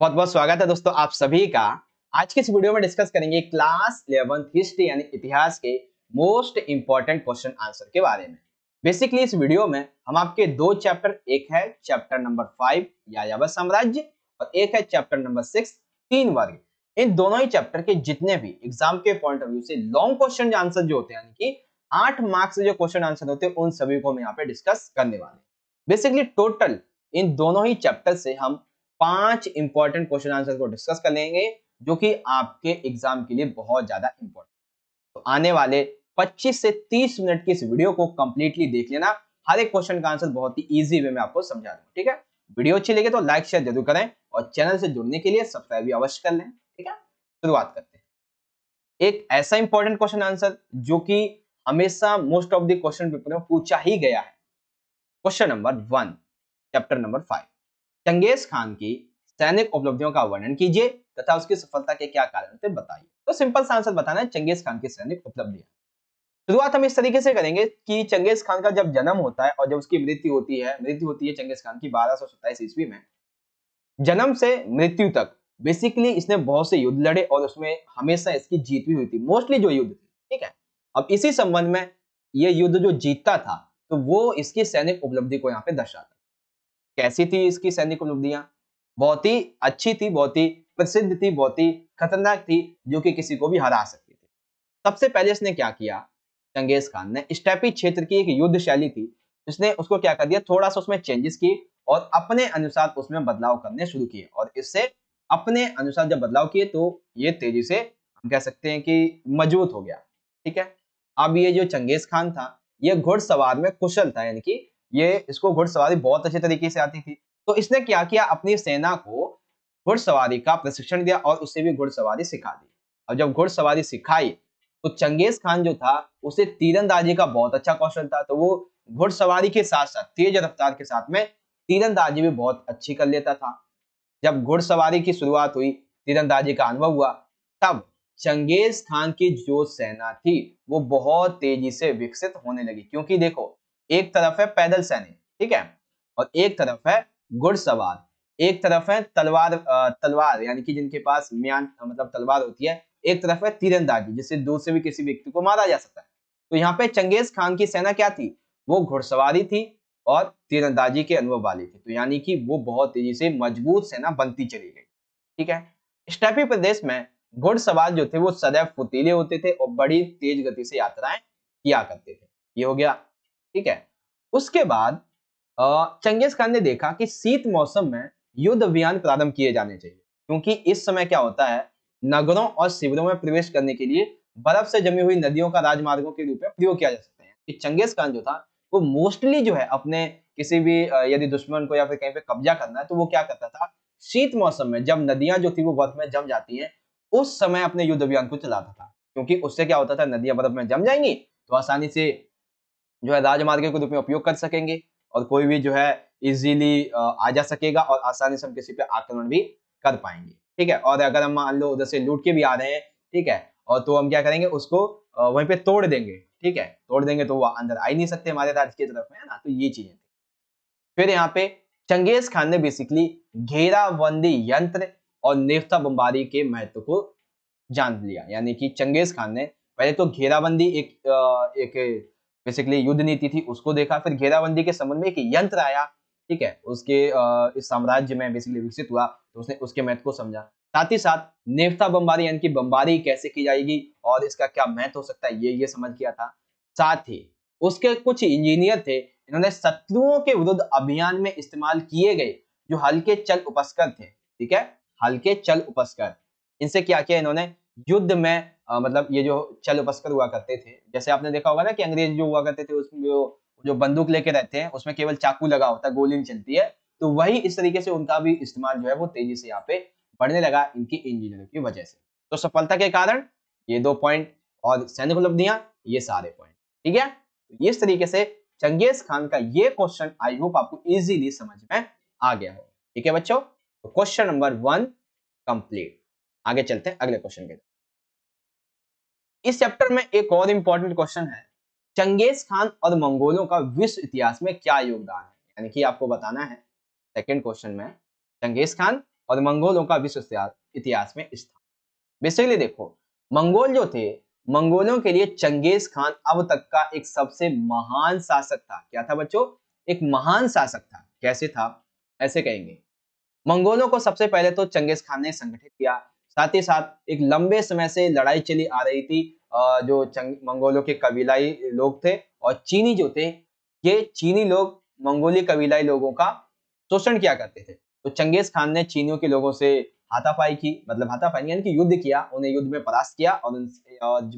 बहुत बहुत स्वागत है दोस्तों आप सभी का आज के इस वीडियो में डिस्कस करेंगे क्लास इलेवंथ हिस्ट्री यानी इतिहास के मोस्ट इंपॉर्टेंट क्वेश्चन आंसर के बारे में बेसिकली इस वीडियो में हम आपके दो चैप्टर एक है चैप्टर नंबर फाइव यायावर साम्राज्य और एक है चैप्टर नंबर सिक्स तीन वर्ग इन दोनों ही चैप्टर के जितने भी एग्जाम के पॉइंट ऑफ व्यू से लॉन्ग क्वेश्चन आंसर जो होते हैं यानी कि आठ मार्क्स जो क्वेश्चन आंसर होते हैं उन सभी को हम यहाँ पे डिस्कस करने वाले बेसिकली टोटल इन दोनों ही चैप्टर से हम पांच इंपॉर्टेंट क्वेश्चन आंसर को डिस्कस कर लेंगे जो कि आपके एग्जाम के लिए बहुत ज्यादा इंपॉर्टेंट तो आने वाले 25 से 30 मिनट की इस वीडियो को कंप्लीटली देख लेना हर एक क्वेश्चन का आंसर बहुत ही ईजी वे में आपको समझा दूंगा ठीक है वीडियो अच्छी लगे तो लाइक शेयर जरूर करें और चैनल से जुड़ने के लिए सब्सक्राइब भी अवश्य कर लें ठीक है शुरुआत करते हैं एक ऐसा इंपॉर्टेंट क्वेश्चन आंसर जो कि हमेशा most of the question paper में पूछा ही गया है question number one chapter number five Genghis Khan की सैनिक उपलब्धियों का वर्णन कीजिए तथा उसकी सफलता के क्या कारण थे बताइए तो सिंपल सा आंसर बताना है चंगेज खान की सैनिक उपलब्धियां शुरुआत हम इस तरीके से करेंगे कि चंगेज खान का जब जन्म होता है और जब उसकी मृत्यु होती है मृत्यु होती है चंगेज खान की बारह ईस्वी में जन्म से मृत्यु तक बेसिकली इसने बहुत से युद्ध लड़े और उसमें हमेशा इसकी जीत भी हुई थी मोस्टली जो युद्ध थे ठीक है अब इसी संबंध में ये युद्ध जो जीतता था तो वो इसकी सैनिक उपलब्धि को यहाँ पे दर्शाता कैसी थी इसकी सैनिक उपलब्धियां बहुत ही अच्छी थी बहुत ही प्रसिद्ध थी बहुत ही खतरनाक थी जो कि किसी को भी हरा सकती थी सबसे पहले इसने क्या किया चंगेज खान ने स्टेपी क्षेत्र की एक युद्ध शैली थी इसने उसको क्या कर दिया थोड़ा सा उसमें चेंजेस की और अपने अनुसार उसमें बदलाव करने शुरू किए और इससे अपने अनुसार जब बदलाव किए तो ये तेजी से हम कह सकते हैं कि मजबूत हो गया ठीक है अब ये जो चंगेज खान था यह घुड़सवार में कुशल था यानी कि ये इसको घुड़सवारी बहुत अच्छे तरीके से आती थी तो इसने क्या किया अपनी सेना को घुड़सवारी का प्रशिक्षण दिया और उसे भी घुड़सवारी सिखा दी और जब घुड़सवारी सिखाई तो चंगेज खान जो था उसे तीरंदाजी का बहुत अच्छा कौशल था तो वो घुड़सवारी के साथ साथ तेज रफ्तार के साथ में तीरंदाजी भी बहुत अच्छी कर लेता था जब घुड़सवारी की शुरुआत हुई तीरंदाजी का अनुभव हुआ तब चंगेज खान की जो सेना थी वो बहुत तेजी से विकसित होने लगी क्योंकि देखो एक तरफ है पैदल सैनिक ठीक है और एक तरफ है घुड़सवार एक तरफ है तलवार तलवार यानी कि जिनके पास म्यान मतलब तलवार होती है एक तरफ है तीरंदाजी जिससे दूर से भी किसी व्यक्ति को मारा जा सकता है तो यहाँ पे चंगेज खान की सेना क्या थी वो घुड़सवारी थी और तीरंदाजी के अनुभव वाली थी तो यानी कि वो बहुत तेजी से मजबूत सेना बनती चली गई ठीक है स्टेपी प्रदेश में घुड़सवार जो थे वो सदैव फुतीले होते थे और बड़ी तेज गति से यात्राएं किया करते थे ये हो गया ठीक है उसके बाद चंगेज खान ने देखा कि शीत मौसम में युद्ध अभियान प्रारंभ किए जाने चाहिए क्योंकि इस समय क्या होता है नगरों और शिविरों में प्रवेश करने के लिए बर्फ से जमी हुई नदियों का राजमार्गों के रूप में प्रयोग किया जा सकता है कि चंगेज खान जो था वो मोस्टली जो है अपने किसी भी यदि दुश्मन को या फिर कहीं पे कब्जा करना है तो वो क्या करता था शीत मौसम में जब नदियां जो थी वो बर्फ में जम जाती हैं उस समय अपने युद्ध अभियान को चलाता था क्योंकि उससे क्या होता था नदियां बर्फ में जम जाएंगी तो आसानी से जो है राजमार्ग के रूप में उपयोग कर सकेंगे और कोई भी जो है इजीली आ जा सकेगा और आसानी से हम किसी पे आक्रमण भी कर पाएंगे ठीक है और अगर हम मान लो उधर से लूट के भी आ रहे हैं ठीक है और तो हम क्या करेंगे उसको वहीं पे तोड़ देंगे ठीक है तोड़ देंगे तो वो अंदर आ ही नहीं सकते हमारे राज्य की तरफ में है ना तो ये चीजें थी फिर यहाँ पे चंगेज खान ने बेसिकली घेराबंदी यंत्र और नेफ्ता बम्बारी के महत्व को जान लिया यानी कि चंगेज खान ने पहले तो घेराबंदी एक एक बेसिकली युद्ध नीति थी उसको देखा फिर घेराबंदी के संबंध में एक यंत्र आया ठीक है उसके इस साम्राज्य में बेसिकली विकसित हुआ तो उसने उसके महत्व को समझा साथ ही साथ नेवता बम्बारी यानी कि बम्बारी कैसे की जाएगी और इसका क्या महत्व हो सकता है ये ये समझ किया था साथ ही उसके कुछ इंजीनियर थे इन्होंने शत्रुओं के विरुद्ध अभियान में इस्तेमाल किए गए जो हल्के चल उपस्कर थे ठीक है हल्के चल उपस्कर इनसे क्या किया इन्होंने युद्ध में आ, मतलब ये जो चल उपस्कर हुआ करते थे जैसे आपने देखा होगा ना कि अंग्रेज जो हुआ करते थे उसमें जो जो बंदूक लेके रहते हैं उसमें केवल चाकू लगा होता है गोली चलती है तो वही इस तरीके से उनका भी इस्तेमाल जो है वो तेजी से यहाँ पे बढ़ने लगा इनकी इंजीनियर की वजह से तो सफलता के कारण ये दो पॉइंट और सैनिक उपलब्धियां ये सारे पॉइंट ठीक है तो इस तरीके से चंगेज खान का ये क्वेश्चन आई होप आपको इजीली समझ में आ गया हो ठीक है बच्चों क्वेश्चन नंबर वन कंप्लीट आगे चलते हैं अगले क्वेश्चन के इस चैप्टर में एक और इंपॉर्टेंट क्वेश्चन है चंगेज खान और मंगोलों का विश्व इतिहास में क्या योगदान है यानी कि आपको बताना है सेकेंड क्वेश्चन में चंगेज खान और मंगोलों का विश्व इतिहास में स्थान बेसिकली देखो मंगोल जो थे मंगोलों के लिए चंगेज खान अब तक का एक सबसे महान शासक था क्या था बच्चों एक महान शासक था कैसे था ऐसे कहेंगे मंगोलों को सबसे पहले तो चंगेज खान ने संगठित किया साथ ही साथ एक लंबे समय से लड़ाई चली आ रही थी जो मंगोलों के कबीलाई लोग थे और चीनी जो थे ये चीनी लोग मंगोली कबीलाई लोगों का शोषण किया करते थे तो चंगेज खान ने चीनियों के लोगों से हाथापाई की मतलब हाथापाई यानी कि युद्ध किया उन्हें युद्ध में परास्त किया और उन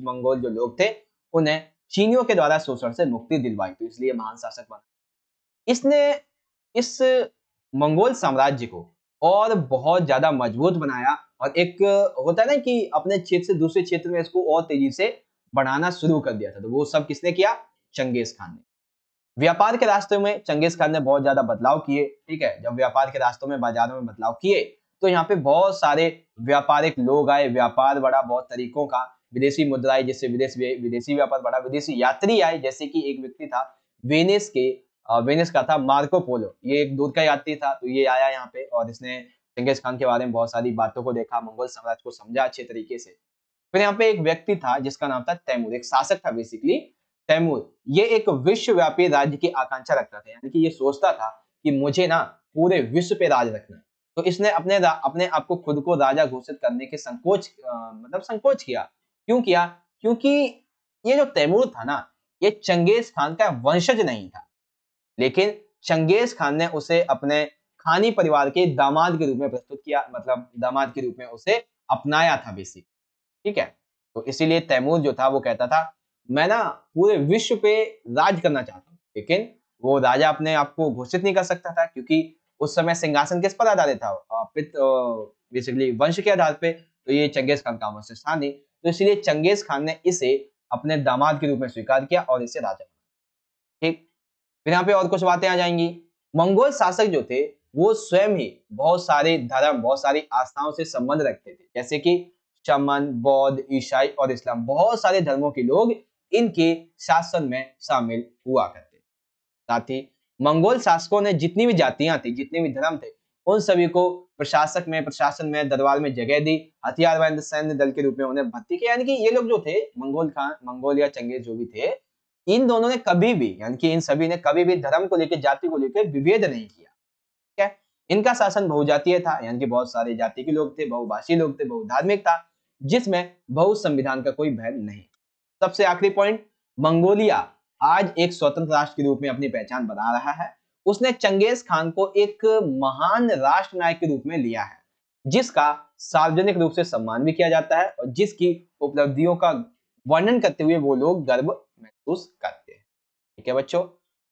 मंगोल जो लोग थे उन्हें चीनियों के द्वारा शोषण से मुक्ति दिलवाई तो इसलिए महान शासक बना इसने इस मंगोल साम्राज्य को और बहुत ज्यादा मजबूत बनाया और एक होता है ना कि अपने क्षेत्र से दूसरे क्षेत्र में इसको और तेजी से बढ़ाना शुरू कर दिया था तो वो सब किसने किया चंगेज खान ने व्यापार के रास्ते में चंगेज खान ने बहुत ज्यादा बदलाव किए ठीक है जब व्यापार के रास्तों में बाजारों में बदलाव किए तो यहाँ पे बहुत सारे व्यापारिक लोग आए व्यापार बड़ा बहुत तरीकों का विदेशी मुद्राएं जैसे विदेश विदेशी व्यापार बड़ा विदेशी यात्री आए जैसे कि एक व्यक्ति था वेनेस के वेनिस का था मार्को पोलो ये एक दूर का यात्री था तो ये आया यहाँ पे और इसने चंगेज खान के बारे में बहुत सारी बातों को देखा मंगोल साम्राज्य को समझा अच्छे तरीके से फिर यहाँ पे एक व्यक्ति था जिसका नाम था तैमूर एक शासक था बेसिकली तैमूर ये एक विश्वव्यापी राज्य की आकांक्षा रखता था यानी कि ये सोचता था कि मुझे ना पूरे विश्व पे राज रखना है तो इसने अपने अपने आप को खुद को राजा घोषित करने के संकोच आ, मतलब संकोच किया क्यों किया क्योंकि ये जो तैमूर था ना ये चंगेज खान का वंशज नहीं था लेकिन चंगेज खान ने उसे अपने खानी परिवार के दामाद के रूप में प्रस्तुत किया मतलब दामाद के रूप में उसे अपनाया था बेसिक ठीक है तो इसीलिए तैमूर जो था वो कहता था मैं ना पूरे विश्व पे राज करना चाहता हूँ लेकिन वो राजा अपने आप को घोषित नहीं कर सकता था क्योंकि उस समय सिंहासन किस पर आधारित था बेसिकली वंश के आधार पे तो ये चंगेज खान का वंश स्थान नहीं तो इसलिए चंगेज खान ने इसे अपने दामाद के रूप में स्वीकार किया और इसे राजा ठीक फिर यहाँ पे और कुछ बातें आ जाएंगी मंगोल शासक जो थे वो स्वयं ही बहुत सारे धर्म बहुत सारी आस्थाओं से संबंध रखते थे जैसे कि चमन बौद्ध ईसाई और इस्लाम बहुत सारे धर्मों के लोग इनके शासन में शामिल हुआ करते साथ ही मंगोल शासकों ने जितनी भी जातियां थी जितने भी धर्म थे उन सभी को प्रशासक में प्रशासन में दरबार में जगह दी हथियार सैन्य दल के रूप में उन्हें भर्ती किया यानी कि ये लोग जो थे मंगोल खान मंगोल या चंगेज जो भी थे इन दोनों ने कभी भी यानी कि इन सभी ने कभी भी धर्म को लेकर जाति को लेकर विभेद नहीं किया ठीक है इनका शासन बहुजातीय था यानी कि बहुत सारे जाति के लोग थे बहुभाषी लोग थे बहुधार्मिक था जिसमें बहु संविधान का कोई भय नहीं सबसे आखिरी पॉइंट मंगोलिया आज एक स्वतंत्र राष्ट्र के रूप में अपनी पहचान बना रहा है उसने चंगेज खान को एक महान राष्ट्र नायक के रूप में लिया है जिसका सार्वजनिक रूप से सम्मान भी किया जाता है और जिसकी उपलब्धियों का वर्णन करते हुए वो लोग गर्व महसूस करते हैं ठीक है बच्चों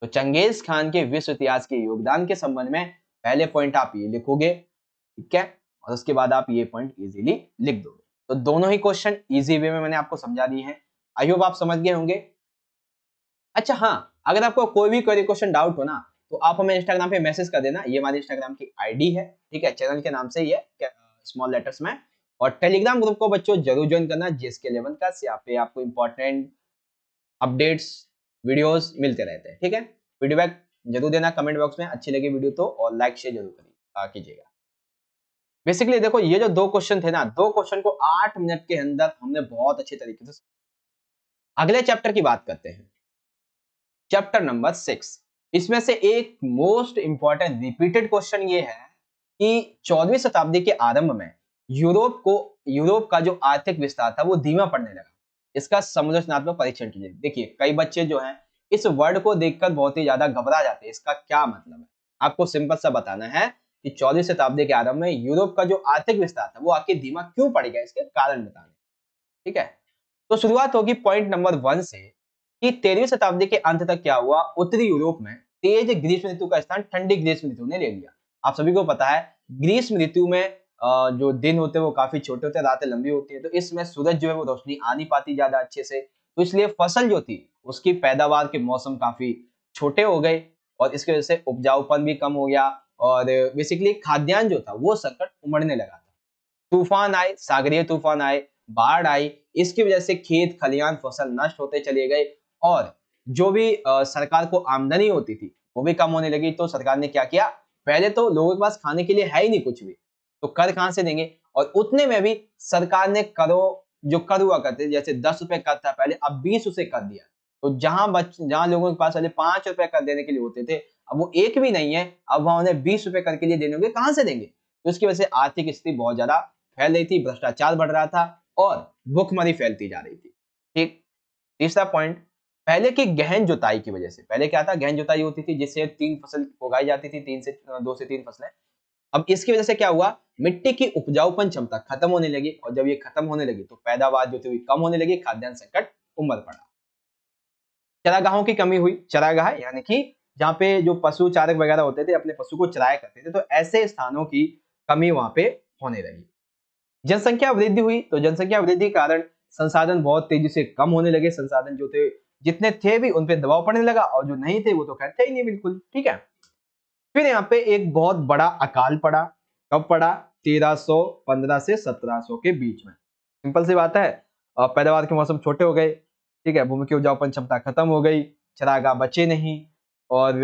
तो चंगेज खान के विश्व इतिहास के योगदान के संबंध में पहले पॉइंट आप ये लिखोगे ठीक है और उसके बाद आप ये पॉइंट इजीली लिख दोगे तो दोनों ही क्वेश्चन इजी वे में मैंने आपको समझा दिए हैं आई होप आप समझ गए होंगे अच्छा हाँ अगर आपको कोई भी क्वेरी क्वेश्चन डाउट हो ना तो आप हमें इंस्टाग्राम पे मैसेज कर देना ये हमारी इंस्टाग्राम की आईडी है ठीक है चैनल के नाम से ही है स्मॉल लेटर्स में और टेलीग्राम ग्रुप को बच्चों जरूर ज्वाइन करना जीएसके इलेवन का यहाँ पे आपको इंपॉर्टेंट अपडेट्स वीडियोस मिलते रहते हैं ठीक है फीडबैक जरूर देना कमेंट बॉक्स में अच्छी लगी वीडियो तो और लाइक शेयर जरूर कीजिएगा बेसिकली देखो ये जो दो क्वेश्चन थे ना दो क्वेश्चन को आठ मिनट के अंदर हमने बहुत अच्छे तरीके से अगले चैप्टर की बात करते हैं चैप्टर नंबर सिक्स इसमें से एक मोस्ट इंपॉर्टेंट रिपीटेड क्वेश्चन ये है कि चौदहवीं शताब्दी के आरंभ में यूरोप को यूरोप का जो आर्थिक विस्तार था वो धीमा पड़ने लगा इसका समझोचनात्मक परीक्षण कीजिए देखिए कई बच्चे जो हैं इस वर्ड को देखकर बहुत ही ज्यादा घबरा जाते हैं इसका क्या मतलब है आपको सिंपल सा बताना है कि चौदह शताब्दी के आरंभ में यूरोप का जो आर्थिक विस्तार था वो आपके धीमा क्यों पड़ गया इसके कारण बताने ठीक है तो शुरुआत होगी पॉइंट नंबर वन से कि तेरहवीं शताब्दी के अंत तक क्या हुआ उत्तरी यूरोप में तेज ग्रीष्म ऋतु का स्थान ठंडी ग्रीष्म ऋतु ने ले लिया आप सभी को पता है ग्रीष्म ऋतु में जो दिन होते हैं वो काफी छोटे होते हैं रातें लंबी होती है तो इसमें सूरज जो है वो रोशनी आ नहीं पाती ज्यादा अच्छे से तो इसलिए फसल जो थी उसकी पैदावार के मौसम काफी छोटे हो गए और इसकी वजह से उपजाऊपन भी कम हो गया और बेसिकली खाद्यान्न जो था वो संकट उमड़ने लगा था तूफान आए सागरीय तूफान आए बाढ़ आई इसकी वजह से खेत खलियान फसल नष्ट होते चले गए और जो भी सरकार को आमदनी होती थी वो भी कम होने लगी तो सरकार ने क्या किया पहले तो लोगों के पास खाने के लिए है ही नहीं कुछ भी तो कर कहाँ से देंगे और उतने में भी सरकार ने करो जो कर हुआ करते जैसे दस रुपए कर था पहले अब बीस उसे कर दिया तो जहां बच जहां लोगों के पास पहले पांच रुपए कर देने के लिए होते थे अब वो एक भी नहीं है अब वहां उन्हें बीस रुपए कर के लिए देने होंगे कहाँ से देंगे तो उसकी वजह से आर्थिक स्थिति बहुत ज्यादा फैल रही थी भ्रष्टाचार बढ़ रहा था और भुखमरी फैलती जा रही थी ठीक तीसरा पॉइंट पहले की गहन जुताई की वजह से पहले क्या था गहन जुताई होती थी जिससे तीन फसल उगाई जाती थी तीन से दो से तीन फसलें अब इसकी वजह से क्या हुआ मिट्टी की उपजाऊपन क्षमता खत्म होने लगी और जब ये खत्म होने लगी तो पैदावार जो थी कम होने लगी खाद्यान्न संकट उम्र पड़ा चरागाहों की कमी हुई चरागाह यानी कि जहाँ पे जो पशु चारक वगैरह होते थे अपने पशु को चराया करते थे तो ऐसे स्थानों की कमी वहां पे होने लगी जनसंख्या वृद्धि हुई तो जनसंख्या वृद्धि के कारण संसाधन बहुत तेजी से कम होने लगे संसाधन जो थे जितने थे भी उन दबाव पड़ने लगा और जो नहीं थे वो तो करते ही नहीं बिल्कुल ठीक है फिर यहाँ पे एक बहुत बड़ा अकाल पड़ा कब पड़ा 1315 से 1700 के बीच में सिंपल सी बात है पैदावार के मौसम छोटे हो गए ठीक है भूमि की उपजाऊपन क्षमता खत्म हो गई चरागा बचे नहीं और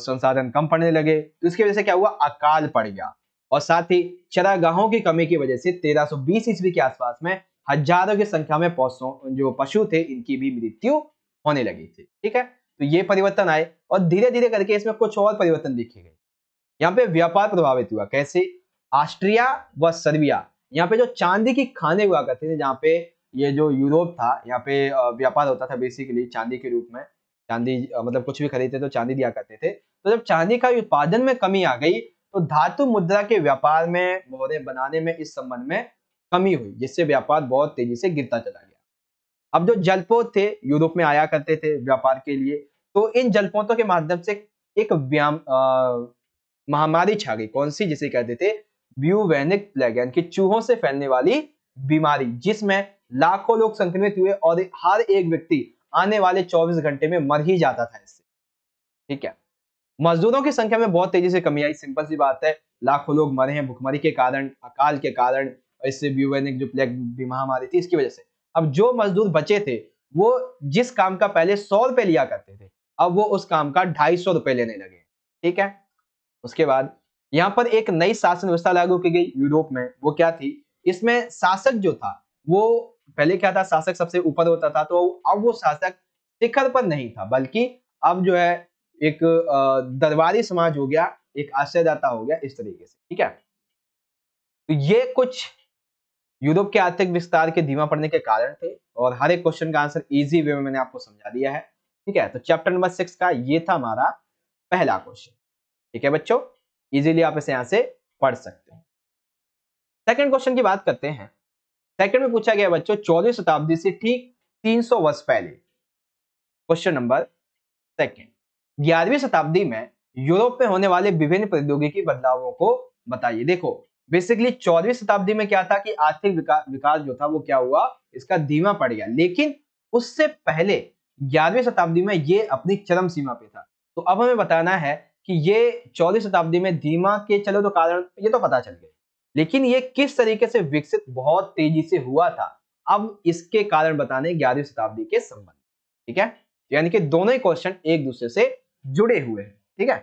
संसाधन कम पड़ने लगे तो इसकी वजह से क्या हुआ अकाल पड़ गया और साथ ही चरागाहों की कमी की वजह से 1320 ईस्वी के आसपास में हजारों की संख्या में पशुओं जो पशु थे इनकी भी मृत्यु होने लगी थी ठीक है तो ये परिवर्तन आए और धीरे धीरे करके इसमें कुछ और परिवर्तन देखे गए यहाँ पे व्यापार प्रभावित हुआ कैसे ऑस्ट्रिया व सर्बिया यहाँ पे जो चांदी की खाने हुआ करते थे जहाँ पे ये जो यूरोप था यहाँ पे व्यापार होता था बेसिकली चांदी के रूप में चांदी मतलब कुछ भी खरीदते तो चांदी दिया करते थे तो जब चांदी का उत्पादन में कमी आ गई तो धातु मुद्रा के व्यापार में मोहरे बनाने में इस संबंध में कमी हुई जिससे व्यापार बहुत तेजी से गिरता चला गया अब जो जलपोत थे यूरोप में आया करते थे व्यापार के लिए तो इन जलपोतों के माध्यम से एक व्याम महामारी छा गई कौन सी जिसे कहते थे ब्यूवेनिक प्लेग यानी कि चूहों से फैलने वाली बीमारी जिसमें लाखों लोग संक्रमित हुए और हर एक व्यक्ति आने वाले 24 घंटे में मर ही जाता था इससे ठीक है मजदूरों की संख्या में बहुत तेजी से कमी आई सिंपल सी बात है लाखों लोग मरे हैं भुखमरी के कारण अकाल के कारण इससे ब्यूवेनिक जो प्लेग महामारी थी इसकी वजह से अब जो मजदूर बचे थे वो जिस काम का पहले सौ रुपए लिया करते थे अब वो उस काम का ढाई सौ रुपए लेने लगे ठीक है उसके बाद यहाँ पर एक नई शासन व्यवस्था लागू की गई यूरोप में वो क्या थी इसमें शासक जो था वो पहले क्या था शासक सबसे ऊपर होता था तो अब वो शासक शिखर पर नहीं था बल्कि अब जो है एक दरबारी समाज हो गया एक आश्रयदाता हो गया इस तरीके से ठीक है तो ये कुछ यूरोप के आर्थिक विस्तार के धीमा पड़ने के कारण थे और हर एक क्वेश्चन का आंसर इजी वे में मैंने आपको समझा दिया है ठीक है तो चैप्टर नंबर सिक्स का ये था हमारा पहला क्वेश्चन ठीक है बच्चों इजीली आप इसे यहां से पढ़ सकते हैं सेकंड क्वेश्चन की बात करते हैं सेकंड में पूछा गया बच्चों चौदह शताब्दी से ठीक 300 वर्ष पहले क्वेश्चन नंबर सेकंड ग्यारहवीं शताब्दी में यूरोप में होने वाले विभिन्न प्रौद्योगिकी बदलावों को बताइए देखो बेसिकली चौदहवीं शताब्दी में क्या था कि आर्थिक विकास जो था वो क्या हुआ इसका धीमा पड़ गया लेकिन उससे पहले ग्यारहवीं शताब्दी में ये अपनी चरम सीमा पे था तो अब हमें बताना है कि ये चौदह शताब्दी में धीमा के चलो तो कारण ये तो पता चल गए लेकिन ये किस तरीके से विकसित बहुत तेजी से हुआ था अब इसके कारण बताने ग्यारहवीं शताब्दी के संबंध ठीक है तो यानी कि दोनों ही क्वेश्चन एक दूसरे से जुड़े हुए हैं ठीक है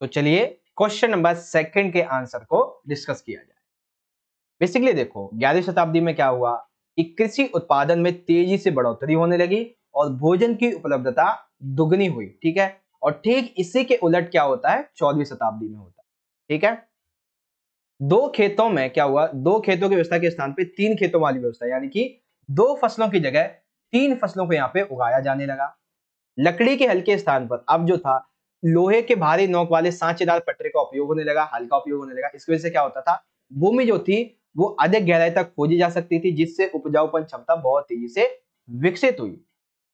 तो चलिए क्वेश्चन नंबर सेकंड के आंसर को डिस्कस किया जाए बेसिकली देखो ग्यारहवीं शताब्दी में क्या हुआ कि कृषि उत्पादन में तेजी से बढ़ोतरी होने लगी और भोजन की उपलब्धता दुगनी हुई ठीक है और ठीक इसी के उलट क्या होता है चौदहवीं शताब्दी में होता है ठीक है दो खेतों में क्या हुआ दो खेतों की व्यवस्था के स्थान पर तीन खेतों वाली व्यवस्था यानी कि दो फसलों की जगह तीन फसलों को यहाँ पे उगाया जाने लगा लकड़ी के हल्के स्थान पर अब जो था लोहे के भारी नोक वाले सांचेदार पटरे का उपयोग होने लगा हल का उपयोग होने लगा इसकी वजह से क्या होता था भूमि जो थी वो अधिक गहराई तक खोजी जा सकती थी जिससे उपजाऊपन क्षमता बहुत तेजी से विकसित हुई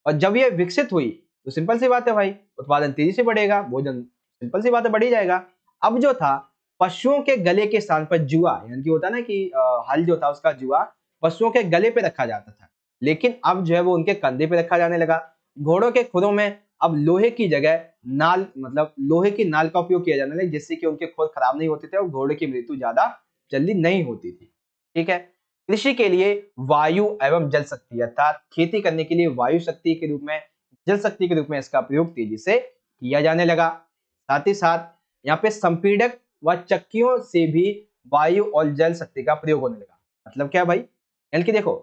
और जब यह विकसित हुई तो सिंपल सी बात है भाई उत्पादन तेजी से बढ़ेगा भोजन सिंपल सी बात है बढ़ी जाएगा अब जो था पशुओं के गले के स्थान पर जुआ यानी कि होता ना कि हल जो था उसका जुआ पशुओं के गले पे रखा जाता था लेकिन अब जो है वो उनके कंधे पे रखा जाने लगा घोड़ों के खुरों में अब लोहे की जगह नाल मतलब लोहे की नाल का उपयोग किया जाने लगा जिससे कि उनके खुर खराब नहीं होते थे और घोड़े की मृत्यु ज्यादा जल्दी नहीं होती थी ठीक है कृषि के लिए वायु एवं जल शक्ति अर्थात खेती करने के लिए वायु शक्ति के रूप में जल शक्ति के रूप में इसका प्रयोग तेजी से किया जाने लगा साथ ही साथ यहाँ पे संपीडक व चक्कियों से भी वायु और जल शक्ति का प्रयोग होने लगा मतलब क्या भाई यानी कि देखो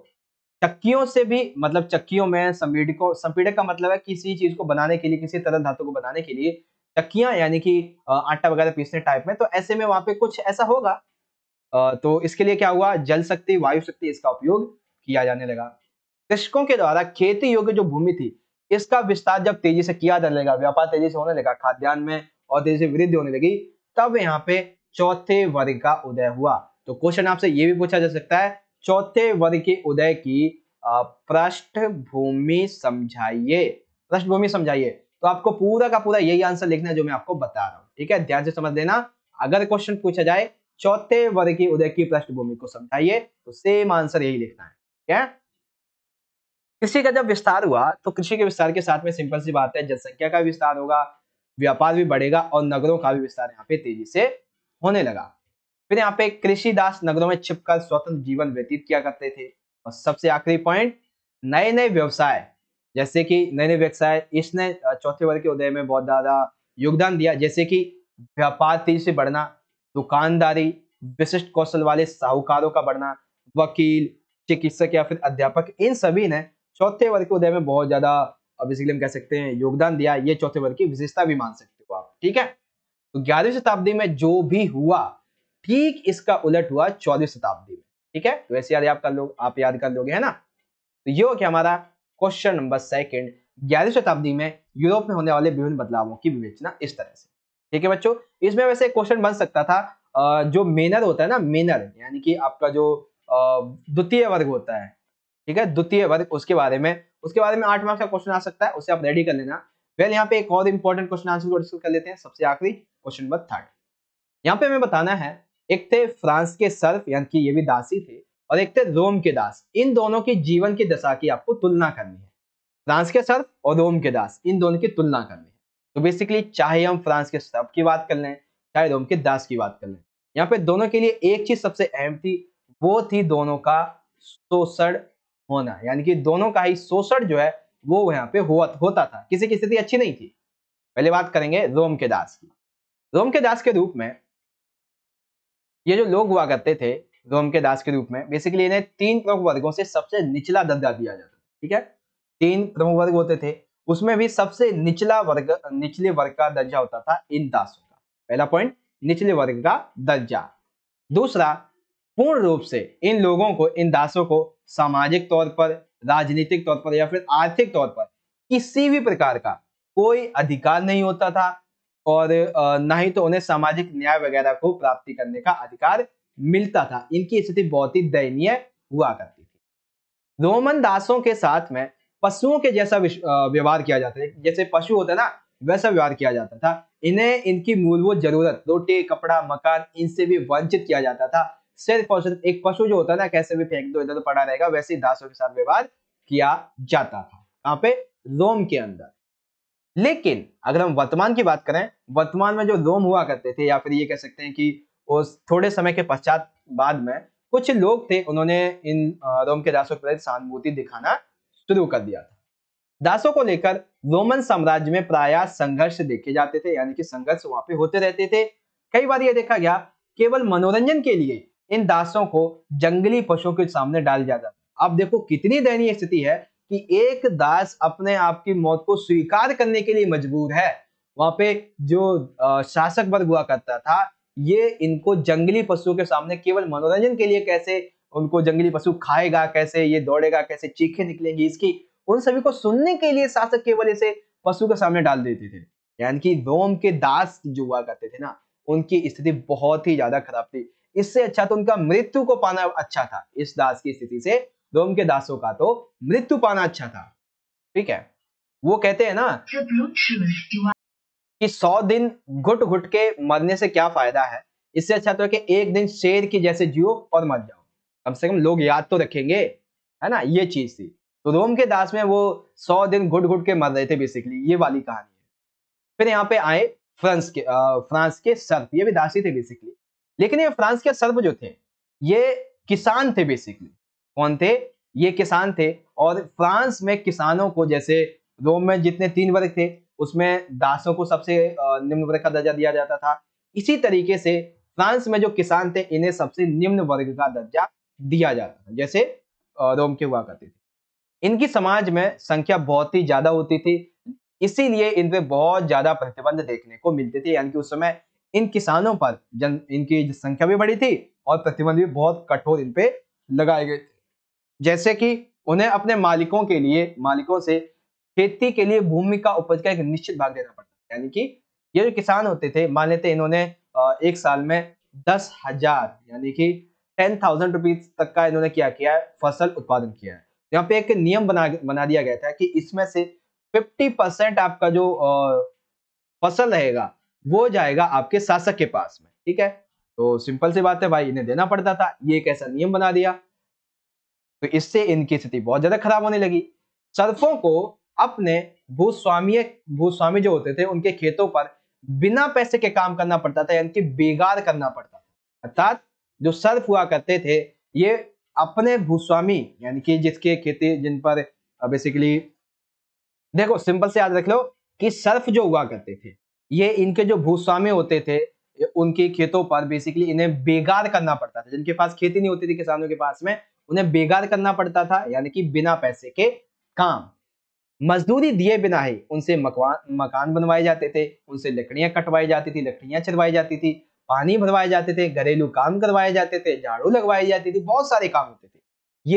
चक्कियों से भी मतलब चक्कियों में संपीडकों संपीडक का मतलब है किसी चीज को बनाने के लिए किसी तरह धातु को बनाने के लिए चक्कियां यानी कि आटा वगैरह पीसने टाइप में तो ऐसे में वहां पे कुछ ऐसा होगा तो इसके लिए क्या हुआ जल शक्ति वायु शक्ति इसका उपयोग किया जाने लगा कृषकों के द्वारा खेती योग्य जो भूमि थी इसका विस्तार जब तेजी से किया जाने लगा व्यापार तेजी से होने लगा खाद्यान्न में और तेजी से वृद्धि होने लगी तब यहाँ पे चौथे वर्ग का उदय हुआ तो क्वेश्चन आपसे ये भी पूछा जा सकता है चौथे वर्ग के उदय की पृष्ठभूमि समझाइए पृष्ठभूमि समझाइए तो आपको पूरा का पूरा यही आंसर लिखना है जो मैं आपको बता रहा हूँ ठीक है ध्यान से समझ लेना अगर क्वेश्चन पूछा जाए चौथे वर्ग के उदय की पृष्ठभूमि को समझाइए तो सेम आंसर यही लिखना है क्या कृषि का जब विस्तार हुआ तो कृषि के विस्तार के साथ में सिंपल सी बात है जनसंख्या का विस्तार होगा व्यापार भी बढ़ेगा और नगरों का भी विस्तार यहाँ पे तेजी से होने लगा फिर यहाँ पे कृषि दास नगरों में छिपकर स्वतंत्र जीवन व्यतीत किया करते थे और सबसे आखिरी पॉइंट नए नए व्यवसाय जैसे कि नए नए व्यवसाय इसने चौथे वर्ग के उदय में बहुत ज्यादा योगदान दिया जैसे कि व्यापार तेजी से बढ़ना दुकानदारी विशिष्ट कौशल वाले साहूकारों का बढ़ना वकील चिकित्सक या फिर अध्यापक इन सभी ने चौथे वर्ग के उदय में बहुत ज्यादा बेसिकली हम कह सकते हैं योगदान दिया ये चौथे वर्ग की विशेषता भी मान सकते हो आप ठीक है तो ग्यारहवीं शताब्दी में जो भी हुआ ठीक इसका उलट हुआ चौदह शताब्दी में ठीक है तो ऐसे याद आप कर लो आप याद कर लोगे है ना तो ये हो गया हमारा क्वेश्चन नंबर सेकेंड ग्यारहवीं शताब्दी में यूरोप में होने वाले विभिन्न बदलावों की विवेचना इस तरह से ठीक है बच्चों इसमें वैसे क्वेश्चन बन सकता था जो मेनर होता है ना मेनर यानी कि आपका जो द्वितीय वर्ग होता है ठीक है द्वितीय वर्ग उसके बारे में उसके बारे में आठ मार्क्स का क्वेश्चन आ सकता है उसे आप रेडी कर लेना वेल यहाँ पे एक और इम्पोर्टेंट क्वेश्चन आंसर को डिस्कस कर लेते हैं सबसे आखिरी क्वेश्चन नंबर थर्ड यहाँ पे हमें बताना है एक थे फ्रांस के सर्फ यानी कि ये भी दासी थे और एक थे रोम के दास इन दोनों के जीवन की दशा की आपको तुलना करनी है फ्रांस के सर्फ और रोम के दास इन दोनों की तुलना करनी है तो बेसिकली चाहे हम फ्रांस के सब की बात कर लें चाहे रोम के दास की बात कर लें यहाँ पे दोनों के लिए एक चीज सबसे अहम थी वो थी दोनों का शोषण होना यानी कि दोनों का ही शोषण जो है वो यहाँ पे होता था किसी की स्थिति अच्छी नहीं थी पहले बात करेंगे रोम के दास की रोम के दास के रूप में ये जो लोग हुआ करते थे रोम के दास के रूप में बेसिकली इन्हें तीन प्रमुख वर्गों से सबसे निचला दर्जा दिया जाता ठीक है तीन प्रमुख वर्ग होते थे उसमें भी सबसे निचला वर्ग निचले वर्ग का दर्जा होता था इन दासों का पहला पॉइंट निचले वर्ग का दर्जा दूसरा पूर्ण रूप से इन लोगों को इन दासों को सामाजिक तौर पर राजनीतिक तौर पर या फिर आर्थिक तौर पर किसी भी प्रकार का कोई अधिकार नहीं होता था और ना ही तो उन्हें सामाजिक न्याय वगैरह को प्राप्ति करने का अधिकार मिलता था इनकी स्थिति बहुत ही दयनीय हुआ करती थी रोमन दासों के साथ में पशुओं के जैसा व्यवहार किया जाता है जैसे पशु होता है ना वैसा व्यवहार किया जाता था इन्हें इनकी मूलभूत जरूरत रोटी कपड़ा मकान इनसे भी वंचित किया जाता था सिर्फ और सिर्फ एक पशु जो होता है ना कैसे भी फेंक दो इधर तो पड़ा रहेगा वैसे ही दासों के साथ व्यवहार किया जाता था यहाँ पे रोम के अंदर लेकिन अगर हम वर्तमान की बात करें वर्तमान में जो रोम हुआ करते थे या फिर ये कह सकते हैं कि उस थोड़े समय के पश्चात बाद में कुछ लोग थे उन्होंने इन रोम के दासों के प्रति सहानुभूति दिखाना शुरू कर दिया था दासों को लेकर रोमन साम्राज्य में प्राय संघर्ष देखे जाते थे यानी कि संघर्ष वहां पे होते रहते थे कई बार यह देखा गया केवल मनोरंजन के लिए इन दासों को जंगली पशुओं के सामने डाल दिया जाता अब देखो कितनी दयनीय स्थिति है कि एक दास अपने आप की मौत को स्वीकार करने के लिए मजबूर है वहां पे जो शासक वर्ग हुआ करता था ये इनको जंगली पशुओं के सामने केवल मनोरंजन के लिए कैसे उनको जंगली पशु खाएगा कैसे ये दौड़ेगा कैसे चीखे निकलेंगी इसकी उन सभी को सुनने के लिए शासक केवल इसे पशु के सामने डाल देते थे यानी कि रोम के दास जो हुआ करते थे ना उनकी स्थिति बहुत ही ज्यादा खराब थी इससे अच्छा तो उनका मृत्यु को पाना अच्छा था इस दास की स्थिति से रोम के दासों का तो मृत्यु पाना अच्छा था ठीक है वो कहते हैं ना कि सौ दिन घुट घुट के मरने से क्या फायदा है इससे अच्छा तो है कि एक दिन शेर की जैसे जियो और मर जाओ कम से कम लोग याद तो रखेंगे है ना ये चीज थी तो रोम के दास में वो सौ दिन घुट घुट के मर रहे थे बेसिकली ये वाली कहानी है फिर यहाँ पे आए फ्रांस के आ, फ्रांस के सर्प ये भी दासी थे बेसिकली लेकिन ये फ्रांस के सर्प जो थे ये किसान थे बेसिकली कौन थे ये किसान थे और फ्रांस में किसानों को जैसे रोम में जितने तीन वर्ग थे उसमें दासों को सबसे निम्न वर्ग का दर्जा दिया जाता था इसी तरीके से फ्रांस में जो किसान थे इन्हें सबसे निम्न वर्ग का दर्जा दिया जाता था जैसे रोम के हुआ करते थे इनकी समाज में संख्या बहुत ही ज्यादा होती थी इसीलिए इन पे बहुत ज्यादा प्रतिबंध देखने को मिलते थे यानी कि उस समय इन किसानों पर जन इनकी संख्या भी बढ़ी थी और प्रतिबंध भी बहुत कठोर इन पे लगाए गए थे जैसे कि उन्हें अपने मालिकों के लिए मालिकों से खेती के लिए भूमि का उपज का एक निश्चित भाग देना पड़ता यानी कि ये जो किसान होते थे मान लेते इन्होंने एक साल में दस हजार यानी कि टेन थाउजेंड रुपीज तक का इन्होंने क्या किया है फसल उत्पादन किया है यहाँ पे एक नियम बना बना दिया गया था कि इसमें से फिफ्टी परसेंट आपका जो फसल रहेगा वो जाएगा आपके शासक के पास में ठीक है तो सिंपल सी बात है भाई इन्हें देना पड़ता था ये एक ऐसा नियम बना दिया तो इससे इनकी स्थिति बहुत ज्यादा खराब होने लगी सर्फों को अपने भूस्वामीय भूस्वामी जो होते थे उनके खेतों पर बिना पैसे के काम करना पड़ता था यानी कि बेगार करना पड़ता था अर्थात जो सर्फ हुआ करते थे ये अपने भूस्वामी यानी कि जिसके खेती जिन पर बेसिकली देखो सिंपल से याद रख लो कि सर्फ जो हुआ करते थे ये इनके जो भूस्वामी होते थे उनके खेतों पर बेसिकली इन्हें बेगार करना पड़ता था जिनके पास खेती नहीं होती थी किसानों के पास में उन्हें बेगार करना पड़ता था यानी कि बिना पैसे के काम मजदूरी दिए बिना ही उनसे मकवान मकान बनवाए जाते थे उनसे लकड़ियां कटवाई जाती थी लकड़ियां चलवाई जाती थी पानी भरवाए जाते थे घरेलू काम करवाए जाते थे झाड़ू लगवाई जाती थी बहुत सारे काम होते थे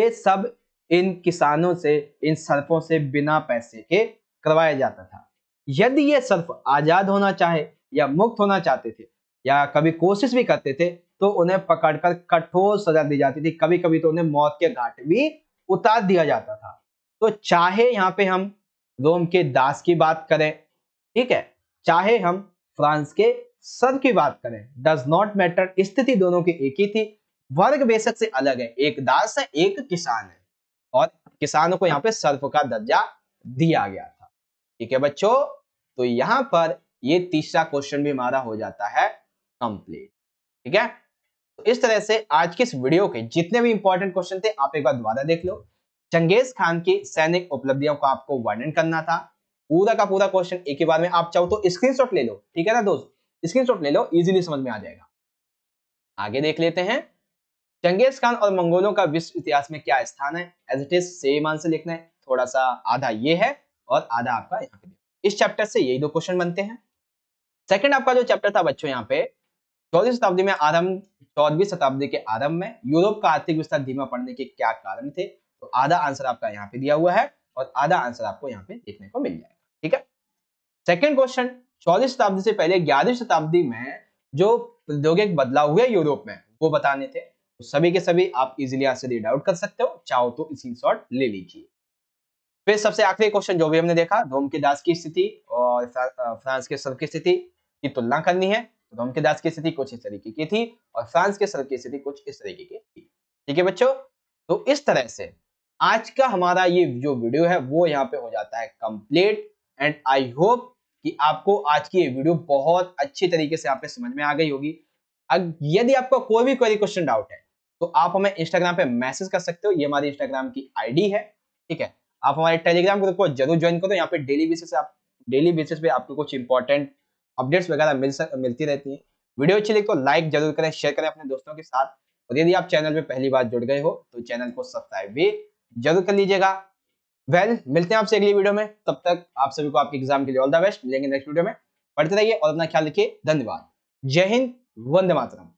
ये सब इन किसानों से इन सर्फों से बिना पैसे के करवाया जाता था यदि ये सर्फ आजाद होना चाहे या मुक्त होना चाहते थे या कभी कोशिश भी करते थे तो उन्हें पकड़कर कठोर सजा दी जाती थी कभी कभी तो उन्हें मौत के घाट भी उतार दिया जाता था तो चाहे यहाँ पे हम रोम के दास की बात करें ठीक है चाहे हम फ्रांस के सन की बात करें डज नॉट मैटर स्थिति दोनों की एक ही थी वर्ग बेशक से अलग है एक दास है एक किसान है और किसानों को यहाँ पे सर्फ का दर्जा दिया गया था ठीक है बच्चों तो यहाँ पर ये तीसरा क्वेश्चन भी हमारा हो जाता है कंप्लीट ठीक है तो इस तरह से आज के इस वीडियो के जितने भी इंपॉर्टेंट क्वेश्चन थे आप एक बार दोबारा देख लो चंगेज खान की सैनिक उपलब्धियों का आपको वर्णन करना था पूरा का पूरा क्वेश्चन एक ही बार में आप चाहो तो स्क्रीनशॉट ले लो ठीक है ना दोस्त स्क्रीनशॉट ले लो इजीली समझ में आ जाएगा आगे देख लेते हैं चंगेज खान और मंगोलों का विश्व इतिहास में क्या स्थान है as it is same answer लिखना है थोड़ा सा आधा ये है और आधा आपका यहाँ पे इस चैप्टर से यही दो क्वेश्चन बनते हैं सेकेंड आपका जो चैप्टर था बच्चों यहाँ पे चौदह शताब्दी में आरंभ चौदहवीं शताब्दी के आरंभ में यूरोप का आर्थिक विस्तार धीमा पड़ने के क्या कारण थे तो आधा आंसर आपका यहाँ पे दिया हुआ है और आधा आंसर आपको यहाँ पे देखने को मिल जाएगा ठीक है सेकंड क्वेश्चन चौदह शताब्दी से पहले ग्यारह शताब्दी में जो प्रौद्योगिक बदलाव हुए यूरोप में वो बताने थे तो सभी के सभी आप इजिली आंसर रीड आउट कर सकते हो चाहो तो शॉर्ट ले लीजिए फिर सबसे आखिरी क्वेश्चन जो भी हमने देखा दास की स्थिति और फ्रांस के सर की स्थिति की तुलना करनी है तो दास की स्थिति कुछ इस तरीके की थी और फ्रांस के सर की स्थिति कुछ इस तरीके की थी ठीक है बच्चों तो इस तरह से आज का हमारा ये जो वीडियो है वो यहाँ पे हो जाता है कंप्लीट एंड आई होप कि आपको आज की ये वीडियो बहुत अच्छी तरीके से आपके समझ में आ गई होगी यदि आपका कोई भी क्वेरी क्वेश्चन डाउट है तो आप हमें इंस्टाग्राम पे मैसेज कर सकते हो ये हमारी इंस्टाग्राम की आईडी है ठीक है आप हमारे टेलीग्राम ग्रुप को जरूर ज्वाइन करो यहाँ पे डेली बेसिस आप डेली बेसिस पे आपको कुछ इंपॉर्टेंट अपडेट्स वगैरह मिल सक, मिलती रहती है वीडियो अच्छी लगी तो लाइक जरूर करें शेयर करें अपने दोस्तों के साथ और यदि आप चैनल में पहली बार जुड़ गए हो तो चैनल को सब्सक्राइब भी जरूर कर लीजिएगा वेल well, मिलते हैं आपसे अगली वीडियो में तब तक आप सभी को आपके एग्जाम के लिए ऑल द बेस्ट मिलेंगे नेक्स्ट वीडियो में पढ़ते रहिए और अपना ख्याल रखिए धन्यवाद जय हिंद वंदे मातरम